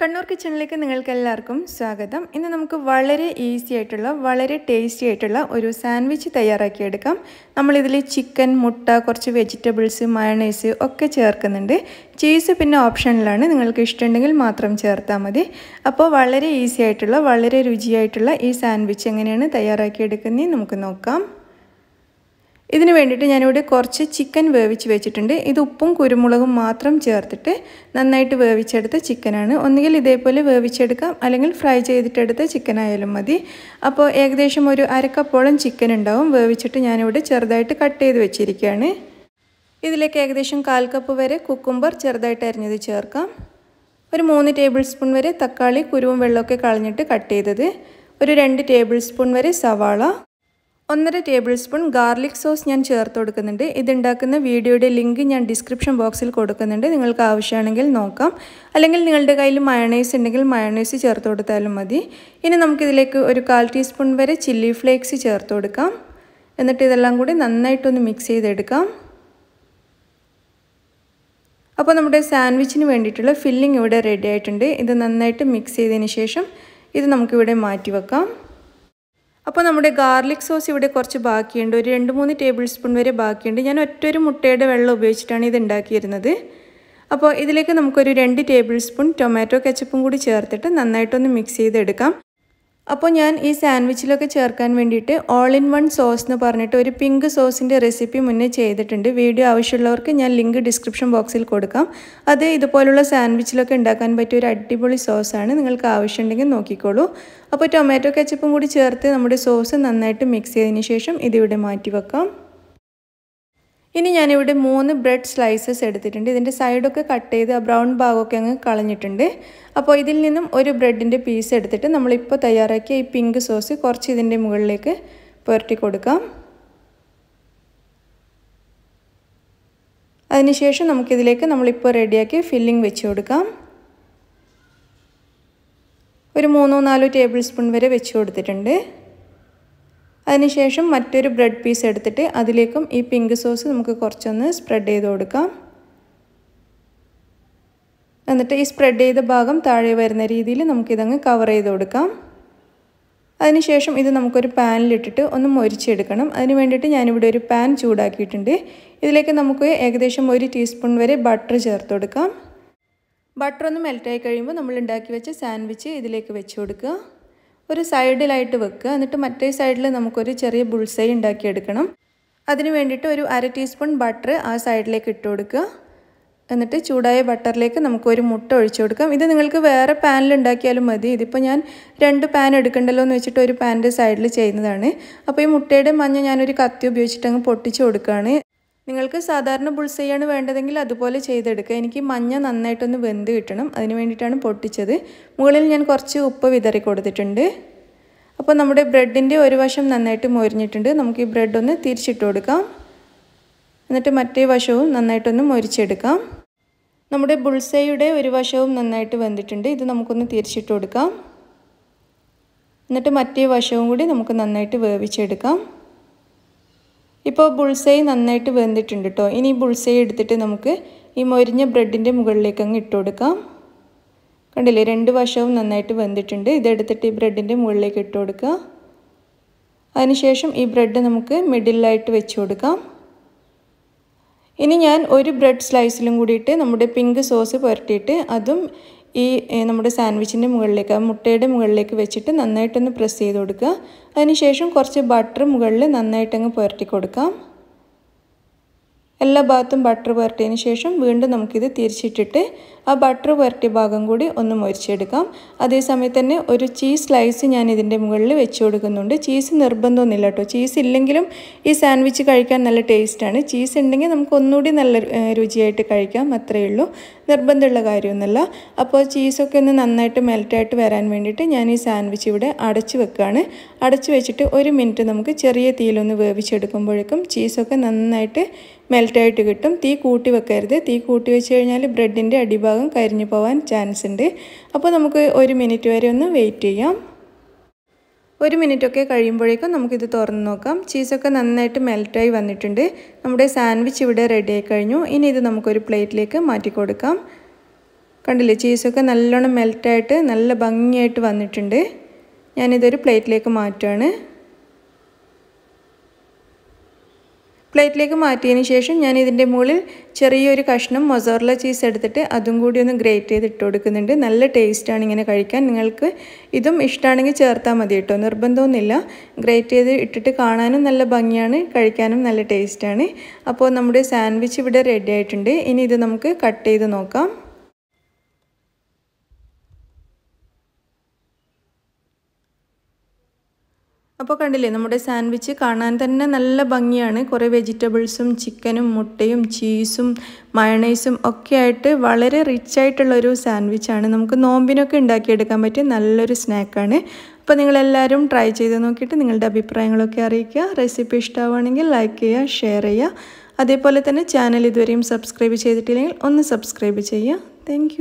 കണ്ണൂർ കിച്ചണിലേക്ക് നിങ്ങൾക്ക് എല്ലാവർക്കും സ്വാഗതം ഇന്ന് നമുക്ക് വളരെ ഈസി ആയിട്ടുള്ള വളരെ ടേസ്റ്റി ആയിട്ടുള്ള ഒരു സാൻഡ്വിച്ച് തയ്യാറാക്കിയെടുക്കാം നമ്മളിതിൽ ചിക്കൻ മുട്ട കുറച്ച് വെജിറ്റബിൾസ് മയണൈസ് ഒക്കെ ചേർക്കുന്നുണ്ട് ചീസ് പിന്നെ ഓപ്ഷനിലാണ് നിങ്ങൾക്ക് ഇഷ്ടമുണ്ടെങ്കിൽ മാത്രം ചേർത്താൽ മതി അപ്പോൾ വളരെ ഈസി ആയിട്ടുള്ള വളരെ രുചിയായിട്ടുള്ള ഈ സാൻഡ്വിച്ച് എങ്ങനെയാണ് തയ്യാറാക്കിയെടുക്കുന്നത് നമുക്ക് നോക്കാം ഇതിന് വേണ്ടിയിട്ട് ഞാനിവിടെ കുറച്ച് ചിക്കൻ വേവിച്ച് വെച്ചിട്ടുണ്ട് ഇത് ഉപ്പും കുരുമുളകും മാത്രം ചേർത്തിട്ട് നന്നായിട്ട് വേവിച്ചെടുത്ത ചിക്കനാണ് ഒന്നുകിൽ ഇതേപോലെ വേവിച്ചെടുക്കാം അല്ലെങ്കിൽ ഫ്രൈ ചെയ്തിട്ടെടുത്ത ചിക്കനായാലും മതി അപ്പോൾ ഏകദേശം ഒരു അരക്കപ്പോളം ചിക്കൻ ഉണ്ടാവും വേവിച്ചിട്ട് ഞാനിവിടെ ചെറുതായിട്ട് കട്ട് ചെയ്ത് വെച്ചിരിക്കുകയാണ് ഇതിലേക്ക് ഏകദേശം കാൽ കപ്പ് വരെ കുക്കുംബർ ചെറുതായിട്ട് അരിഞ്ഞത് ചേർക്കാം ഒരു മൂന്ന് ടേബിൾ സ്പൂൺ വരെ തക്കാളി കുരുവും വെള്ളമൊക്കെ കളഞ്ഞിട്ട് കട്ട് ചെയ്തത് ഒരു രണ്ട് ടേബിൾ സ്പൂൺ വരെ സവാള ഒന്നര ടേബിൾ സ്പൂൺ ഗാർലിക് സോസ് ഞാൻ ചേർത്ത് കൊടുക്കുന്നുണ്ട് ഇതുണ്ടാക്കുന്ന വീഡിയോയുടെ ലിങ്ക് ഞാൻ ഡിസ്ക്രിപ്ഷൻ ബോക്സിൽ കൊടുക്കുന്നുണ്ട് നിങ്ങൾക്ക് ആവശ്യമാണെങ്കിൽ നോക്കാം അല്ലെങ്കിൽ നിങ്ങളുടെ കയ്യിൽ മയണൈസ് ഉണ്ടെങ്കിൽ മയണൈസ് ചേർത്ത് കൊടുത്താലും മതി ഇനി നമുക്കിതിലേക്ക് ഒരു കാൽ ടീസ്പൂൺ വരെ ചില്ലി ഫ്ലേക്സ് ചേർത്ത് കൊടുക്കാം എന്നിട്ട് ഇതെല്ലാം കൂടി നന്നായിട്ടൊന്ന് മിക്സ് ചെയ്തെടുക്കാം അപ്പോൾ നമ്മുടെ സാൻഡ്വിച്ചിന് വേണ്ടിയിട്ടുള്ള ഫില്ലിംഗ് ഇവിടെ റെഡി ആയിട്ടുണ്ട് ഇത് നന്നായിട്ട് മിക്സ് ചെയ്തതിന് ശേഷം ഇത് നമുക്കിവിടെ മാറ്റി വെക്കാം അപ്പോൾ നമ്മുടെ ഗാർലിക് സോസ് ഇവിടെ കുറച്ച് ബാക്കിയുണ്ട് ഒരു രണ്ട് മൂന്ന് ടേബിൾ സ്പൂൺ വരെ ബാക്കിയുണ്ട് ഞാൻ ഒറ്റൊരു മുട്ടയുടെ വെള്ളം ഉപയോഗിച്ചിട്ടാണ് ഇത് ഉണ്ടാക്കിയിരുന്നത് അപ്പോൾ ഇതിലേക്ക് നമുക്കൊരു രണ്ട് ടേബിൾ സ്പൂൺ ടൊമാറ്റോ കെച്ചപ്പും കൂടി ചേർത്തിട്ട് നന്നായിട്ടൊന്ന് മിക്സ് ചെയ്തെടുക്കാം അപ്പോൾ ഞാൻ ഈ സാൻഡ്വിച്ചിലൊക്കെ ചേർക്കാൻ വേണ്ടിയിട്ട് ഓൾ ഇൻ വൺ സോസ് എന്ന് പറഞ്ഞിട്ട് ഒരു പിങ്ക് സോസിൻ്റെ റെസിപ്പി മുന്നേ ചെയ്തിട്ടുണ്ട് വീഡിയോ ആവശ്യമുള്ളവർക്ക് ഞാൻ ലിങ്ക് ഡിസ്ക്രിപ്ഷൻ ബോക്സിൽ കൊടുക്കാം അത് ഇതുപോലുള്ള സാൻഡ്വിച്ചിലൊക്കെ ഉണ്ടാക്കാൻ പറ്റിയ ഒരു അടിപൊളി സോസാണ് നിങ്ങൾക്ക് ആവശ്യമുണ്ടെങ്കിൽ നോക്കിക്കോളൂ അപ്പോൾ ടൊമാറ്റോ കെച്ചപ്പും കൂടി ചേർത്ത് നമ്മുടെ സോസ് നന്നായിട്ട് മിക്സ് ചെയ്തതിന് ശേഷം ഇതിവിടെ മാറ്റി വെക്കാം ഇനി ഞാനിവിടെ മൂന്ന് ബ്രെഡ് സ്ലൈസസ് എടുത്തിട്ടുണ്ട് ഇതിൻ്റെ സൈഡൊക്കെ കട്ട് ചെയ്ത് ആ ബ്രൗൺ ഭാഗമൊക്കെ അങ്ങ് കളഞ്ഞിട്ടുണ്ട് അപ്പോൾ ഇതിൽ നിന്നും ഒരു ബ്രെഡിൻ്റെ പീസ് എടുത്തിട്ട് നമ്മളിപ്പോൾ തയ്യാറാക്കിയ ഈ പിങ്ക് സോസ് കുറച്ച് ഇതിൻ്റെ മുകളിലേക്ക് പുരട്ടി കൊടുക്കാം അതിനുശേഷം നമുക്കിതിലേക്ക് നമ്മളിപ്പോൾ റെഡിയാക്കി ഫില്ലിംഗ് വെച്ച് കൊടുക്കാം ഒരു മൂന്നോ നാലോ ടേബിൾ സ്പൂൺ വരെ വെച്ച് കൊടുത്തിട്ടുണ്ട് അതിനുശേഷം മറ്റൊരു ബ്രെഡ് പീസ് എടുത്തിട്ട് അതിലേക്കും ഈ പിങ്ക് സോസ് നമുക്ക് കുറച്ചൊന്ന് സ്പ്രെഡ് ചെയ്ത് കൊടുക്കാം എന്നിട്ട് ഈ സ്പ്രെഡ് ചെയ്ത ഭാഗം താഴെ വരുന്ന രീതിയിൽ നമുക്കിതങ്ങ് കവർ ചെയ്ത് കൊടുക്കാം അതിനുശേഷം ഇത് നമുക്കൊരു പാനിലിട്ടിട്ട് ഒന്ന് മൊരിച്ചെടുക്കണം അതിന് വേണ്ടിയിട്ട് ഞാനിവിടെ ഒരു പാൻ ചൂടാക്കിയിട്ടുണ്ട് ഇതിലേക്ക് നമുക്ക് ഏകദേശം ഒരു ടീസ്പൂൺ വരെ ബട്ടർ ചേർത്ത് കൊടുക്കാം ബട്ടർ ഒന്ന് മെൽറ്റായി കഴിയുമ്പോൾ നമ്മൾ ഉണ്ടാക്കി വെച്ച സാൻഡ്വിച്ച് ഇതിലേക്ക് വെച്ച് കൊടുക്കുക ഒരു സൈഡിലായിട്ട് വെക്കുക എന്നിട്ട് മറ്റേ സൈഡിൽ നമുക്കൊരു ചെറിയ ബുൾസൈ ഉണ്ടാക്കിയെടുക്കണം അതിന് വേണ്ടിയിട്ട് ഒരു അര ടീസ്പൂൺ ബട്ടർ ആ സൈഡിലേക്ക് ഇട്ട് കൊടുക്കുക എന്നിട്ട് ചൂടായ ബട്ടറിലേക്ക് നമുക്കൊരു മുട്ട ഒഴിച്ചു കൊടുക്കാം ഇത് നിങ്ങൾക്ക് വേറെ പാനിൽ ഉണ്ടാക്കിയാലും മതി ഇതിപ്പോൾ ഞാൻ രണ്ട് പാൻ എടുക്കണ്ടല്ലോ എന്ന് വെച്ചിട്ട് ഒരു പാനിൻ്റെ സൈഡിൽ ചെയ്യുന്നതാണ് അപ്പോൾ ഈ മുട്ടയുടെ മഞ്ഞ ഞാനൊരു കത്തി ഉപയോഗിച്ചിട്ട് അങ്ങ് പൊട്ടിച്ചു കൊടുക്കുകയാണ് നിങ്ങൾക്ക് സാധാരണ ബുൾസൈയാണ് വേണ്ടതെങ്കിൽ അതുപോലെ ചെയ്തെടുക്കുക എനിക്ക് മഞ്ഞ നന്നായിട്ടൊന്ന് വെന്ത് കിട്ടണം അതിന് വേണ്ടിയിട്ടാണ് പൊട്ടിച്ചത് മുകളിൽ ഞാൻ കുറച്ച് ഉപ്പ് വിതറി കൊടുത്തിട്ടുണ്ട് അപ്പോൾ നമ്മുടെ ബ്രെഡിൻ്റെ ഒരു വശം നന്നായിട്ട് മൊരിഞ്ഞിട്ടുണ്ട് നമുക്ക് ഈ ബ്രെഡ് ഒന്ന് തിരിച്ചിട്ട് കൊടുക്കാം എന്നിട്ട് മറ്റേ വശവും നന്നായിട്ടൊന്ന് മൊരിച്ചെടുക്കാം നമ്മുടെ ബുൾസയുടെ ഒരു വശവും നന്നായിട്ട് വെന്തിട്ടുണ്ട് ഇത് നമുക്കൊന്ന് തിരിച്ചിട്ട് കൊടുക്കാം എന്നിട്ട് മറ്റേ വശവും കൂടി നമുക്ക് നന്നായിട്ട് വേവിച്ചെടുക്കാം ഇപ്പോൾ ബുൾസൈ നന്നായിട്ട് വെന്തിട്ടുണ്ട് കേട്ടോ ഇനി ബുൾസൈ എടുത്തിട്ട് നമുക്ക് ഈ മൊരിഞ്ഞ ബ്രെഡിൻ്റെ മുകളിലേക്ക് അങ്ങ് ഇട്ട് കൊടുക്കാം കണ്ടില്ലേ രണ്ട് വശവും നന്നായിട്ട് വെന്തിട്ടുണ്ട് ഇതെടുത്തിട്ട് ഈ ബ്രെഡിൻ്റെ മുകളിലേക്ക് ഇട്ട് കൊടുക്കുക അതിനുശേഷം ഈ ബ്രെഡ് നമുക്ക് മിഡിലായിട്ട് വെച്ച് കൊടുക്കാം ഇനി ഞാൻ ഒരു ബ്രെഡ് സ്ലൈസിലും കൂടിയിട്ട് നമ്മുടെ പിങ്ക് സോസ് പുരട്ടിയിട്ട് അതും ഈ നമ്മുടെ സാൻഡ്വിച്ചിൻ്റെ മുകളിലേക്ക് മുട്ടയുടെ മുകളിലേക്ക് വെച്ചിട്ട് നന്നായിട്ടൊന്ന് പ്രസ് ചെയ്ത് കൊടുക്കുക അതിനുശേഷം കുറച്ച് ബട്ടർ മുകളിൽ നന്നായിട്ടങ്ങ് പുരട്ടി കൊടുക്കാം എല്ലാ ഭാഗത്തും ബട്ടർ പുരട്ടിയതിന് ശേഷം വീണ്ടും നമുക്കിത് തിരിച്ചിട്ടിട്ട് ആ ബട്ടർ പുരട്ടിയ ഭാഗം കൂടി ഒന്ന് മുരിച്ചെടുക്കാം അതേസമയത്ത് തന്നെ ഒരു ചീസ് സ്ലൈസ് ഞാൻ ഇതിൻ്റെ മുകളിൽ വെച്ച് കൊടുക്കുന്നുണ്ട് ചീസ് നിർബന്ധമൊന്നുമില്ല കേട്ടോ ചീസ് ഇല്ലെങ്കിലും ഈ സാൻഡ്വിച്ച് കഴിക്കാൻ നല്ല ടേസ്റ്റാണ് ചീസ് ഉണ്ടെങ്കിൽ നമുക്ക് ഒന്നുകൂടി നല്ല രുചിയായിട്ട് കഴിക്കാം അത്രയേ ഉള്ളൂ നിർബന്ധമുള്ള കാര്യമൊന്നുമല്ല അപ്പോൾ ചീസൊക്കെ ഒന്ന് നന്നായിട്ട് മെൽറ്റായിട്ട് വരാൻ വേണ്ടിയിട്ട് ഞാൻ ഈ സാൻഡ്വിച്ച് ഇവിടെ അടച്ചു വെക്കുകയാണ് അടച്ചു വെച്ചിട്ട് ഒരു മിനിറ്റ് നമുക്ക് ചെറിയ തീയിലൊന്ന് വേവിച്ചെടുക്കുമ്പോഴേക്കും ചീസൊക്കെ നന്നായിട്ട് മെൽറ്റായിട്ട് കിട്ടും തീ കൂട്ടി വെക്കരുത് തീ കൂട്ടി വെച്ച് കഴിഞ്ഞാൽ ബ്രെഡിൻ്റെ അടിഭാഗം കരിഞ്ഞു പോകാൻ ചാൻസ് ഉണ്ട് അപ്പോൾ നമുക്ക് ഒരു മിനിറ്റ് വരെ ഒന്ന് വെയിറ്റ് ചെയ്യാം ഒരു മിനിറ്റൊക്കെ കഴിയുമ്പോഴേക്കും നമുക്കിത് തുറന്ന് നോക്കാം ചീസൊക്കെ നന്നായിട്ട് മെൽറ്റായി വന്നിട്ടുണ്ട് നമ്മുടെ സാൻഡ്വിച്ച് ഇവിടെ റെഡിയായി കഴിഞ്ഞു ഇനി ഇത് നമുക്കൊരു പ്ലേറ്റിലേക്ക് മാറ്റി കൊടുക്കാം കണ്ടില്ലേ ചീസൊക്കെ നല്ലോണം മെൽറ്റായിട്ട് നല്ല ഭംഗിയായിട്ട് വന്നിട്ടുണ്ട് ഞാനിതൊരു പ്ലേറ്റിലേക്ക് മാറ്റുകയാണ് പ്ലേറ്റിലേക്ക് മാറ്റിയതിന് ശേഷം ഞാൻ ഇതിൻ്റെ മുകളിൽ ചെറിയൊരു കഷ്ണം മൊസോറില ചീസ് എടുത്തിട്ട് അതും കൂടി ഒന്ന് ഗ്രേറ്റ് ചെയ്ത് ഇട്ട് കൊടുക്കുന്നുണ്ട് നല്ല ടേസ്റ്റാണ് ഇങ്ങനെ കഴിക്കാൻ നിങ്ങൾക്ക് ഇതും ഇഷ്ടമാണെങ്കിൽ ചേർത്താൽ മതി കേട്ടോ നിർബന്ധമൊന്നുമില്ല ഗ്രേറ്റ് ചെയ്ത് ഇട്ടിട്ട് കാണാനും നല്ല ഭംഗിയാണ് കഴിക്കാനും നല്ല ടേസ്റ്റാണ് അപ്പോൾ നമ്മുടെ സാൻഡ്വിച്ച് ഇവിടെ റെഡി ആയിട്ടുണ്ട് ഇനി ഇത് നമുക്ക് കട്ട് ചെയ്ത് നോക്കാം അപ്പോൾ കണ്ടില്ലേ നമ്മുടെ സാൻഡ്വിച്ച് കാണാൻ തന്നെ നല്ല ഭംഗിയാണ് കുറേ വെജിറ്റബിൾസും ചിക്കനും മുട്ടയും ചീസും മയണൈസും ഒക്കെ ആയിട്ട് വളരെ റിച്ച് ആയിട്ടുള്ളൊരു സാൻഡ്വിച്ചാണ് നമുക്ക് നോമ്പിനൊക്കെ ഉണ്ടാക്കിയെടുക്കാൻ പറ്റിയ നല്ലൊരു സ്നാക്കാണ് അപ്പോൾ നിങ്ങളെല്ലാവരും ട്രൈ ചെയ്ത് നോക്കിയിട്ട് നിങ്ങളുടെ അഭിപ്രായങ്ങളൊക്കെ അറിയിക്കുക റെസിപ്പി ഇഷ്ടമാവുകയാണെങ്കിൽ ലൈക്ക് ചെയ്യുക ഷെയർ ചെയ്യുക അതേപോലെ തന്നെ ചാനൽ ഇതുവരെയും സബ്സ്ക്രൈബ് ചെയ്തിട്ടില്ലെങ്കിൽ ഒന്ന് സബ്സ്ക്രൈബ് ചെയ്യുക താങ്ക്